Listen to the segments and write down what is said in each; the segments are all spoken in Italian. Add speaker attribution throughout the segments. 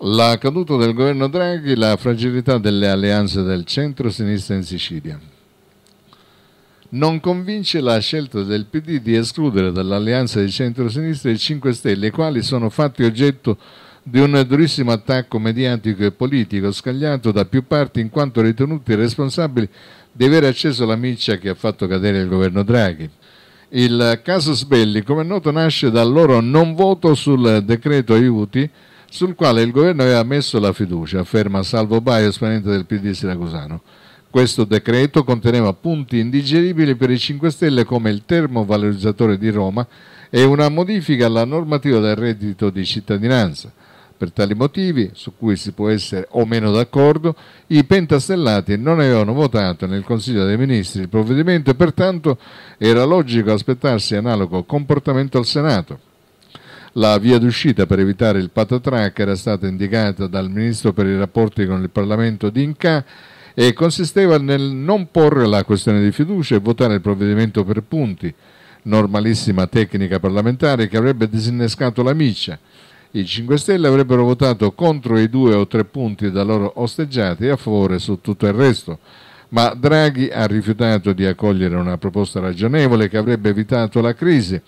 Speaker 1: La caduta del governo Draghi, la fragilità delle alleanze del centro-sinistra in Sicilia. Non convince la scelta del PD di escludere dall'alleanza di centro-sinistra i 5 Stelle, i quali sono fatti oggetto di un durissimo attacco mediatico e politico scagliato da più parti in quanto ritenuti responsabili di aver acceso la miccia che ha fatto cadere il governo Draghi. Il casus belli, come noto, nasce dal loro non voto sul decreto aiuti sul quale il governo aveva messo la fiducia, afferma Salvo Baio, esponente del PD siracusano. Questo decreto conteneva punti indigeribili per i 5 Stelle come il termovalorizzatore di Roma e una modifica alla normativa del reddito di cittadinanza. Per tali motivi, su cui si può essere o meno d'accordo, i pentastellati non avevano votato nel Consiglio dei Ministri il provvedimento e pertanto era logico aspettarsi analogo comportamento al Senato. La via d'uscita per evitare il patatrack era stata indicata dal Ministro per i rapporti con il Parlamento D'Inca e consisteva nel non porre la questione di fiducia e votare il provvedimento per punti, normalissima tecnica parlamentare che avrebbe disinnescato la miccia. I 5 Stelle avrebbero votato contro i due o tre punti da loro osteggiati e a favore su tutto il resto, ma Draghi ha rifiutato di accogliere una proposta ragionevole che avrebbe evitato la crisi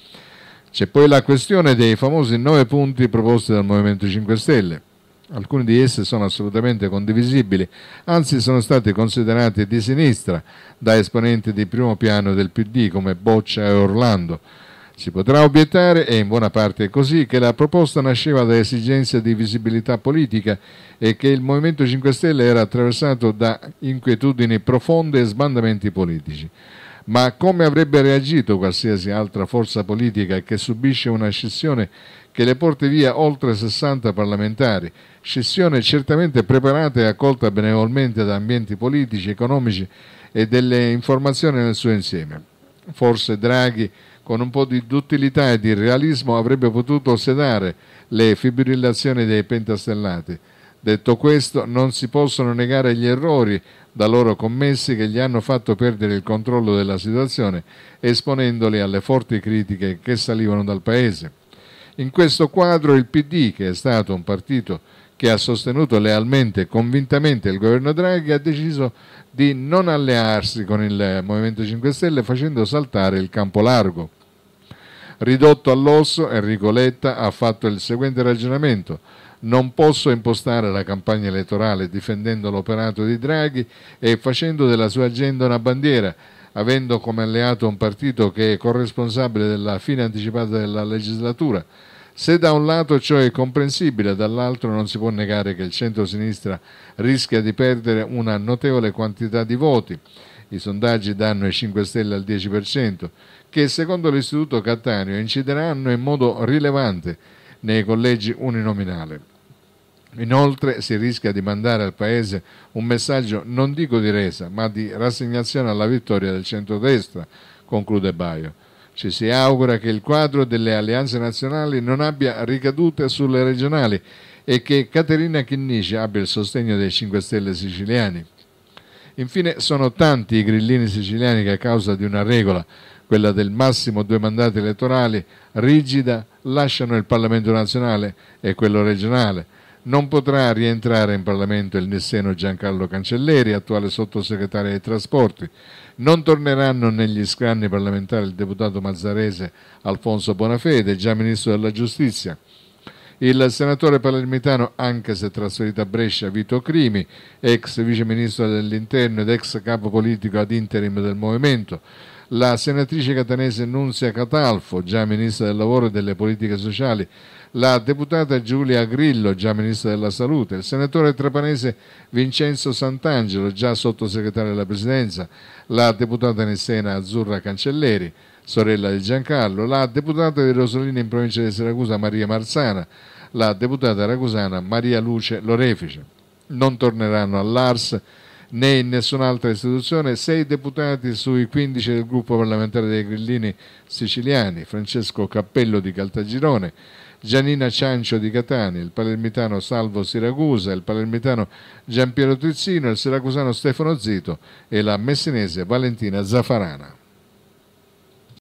Speaker 1: c'è poi la questione dei famosi nove punti proposti dal Movimento 5 Stelle. Alcuni di essi sono assolutamente condivisibili, anzi sono stati considerati di sinistra da esponenti di primo piano del PD come Boccia e Orlando. Si potrà obiettare, e in buona parte è così, che la proposta nasceva da esigenze di visibilità politica e che il Movimento 5 Stelle era attraversato da inquietudini profonde e sbandamenti politici ma come avrebbe reagito qualsiasi altra forza politica che subisce una scissione che le porti via oltre 60 parlamentari, scissione certamente preparata e accolta benevolmente da ambienti politici, economici e delle informazioni nel suo insieme. Forse Draghi, con un po' di duttilità e di realismo, avrebbe potuto sedare le fibrillazioni dei pentastellati, Detto questo, non si possono negare gli errori da loro commessi che gli hanno fatto perdere il controllo della situazione, esponendoli alle forti critiche che salivano dal Paese. In questo quadro il PD, che è stato un partito che ha sostenuto lealmente e convintamente il governo Draghi, ha deciso di non allearsi con il Movimento 5 Stelle facendo saltare il campo largo. Ridotto all'osso, Enrico Letta ha fatto il seguente ragionamento. Non posso impostare la campagna elettorale difendendo l'operato di Draghi e facendo della sua agenda una bandiera, avendo come alleato un partito che è corresponsabile della fine anticipata della legislatura. Se da un lato ciò è comprensibile, dall'altro non si può negare che il centro-sinistra rischia di perdere una notevole quantità di voti. I sondaggi danno i 5 Stelle al 10%, che secondo l'Istituto Cattaneo incideranno in modo rilevante nei collegi uninominali. Inoltre si rischia di mandare al Paese un messaggio non dico di resa, ma di rassegnazione alla vittoria del centrodestra, conclude Baio. Ci si augura che il quadro delle alleanze nazionali non abbia ricadute sulle regionali e che Caterina Chinnici abbia il sostegno dei 5 Stelle siciliani. Infine sono tanti i grillini siciliani che a causa di una regola quella del massimo due mandati elettorali, rigida, lasciano il Parlamento nazionale e quello regionale. Non potrà rientrare in Parlamento il nisseno Giancarlo Cancelleri, attuale sottosegretario ai trasporti. Non torneranno negli scranni parlamentari il deputato mazzarese Alfonso Bonafede, già ministro della giustizia. Il senatore palermitano, anche se trasferito a Brescia, Vito Crimi, ex viceministro dell'interno ed ex capo politico ad interim del movimento, la senatrice catanese Nunzia Catalfo, già ministra del lavoro e delle politiche sociali, la deputata Giulia Grillo, già ministra della salute, il senatore trapanese Vincenzo Sant'Angelo, già sottosegretario della presidenza, la deputata nessena Azzurra Cancelleri, sorella di Giancarlo, la deputata di Rosolina in provincia di Siracusa Maria Marzana, la deputata ragusana Maria Luce Lorefice. Non torneranno all'ARS né in nessun'altra istituzione sei deputati sui 15 del gruppo parlamentare dei Grillini siciliani, Francesco Cappello di Caltagirone, Giannina Ciancio di Catania, il palermitano Salvo Siracusa, il palermitano Giampiero Trizzino, il siracusano Stefano Zito e la messinese Valentina Zafarana.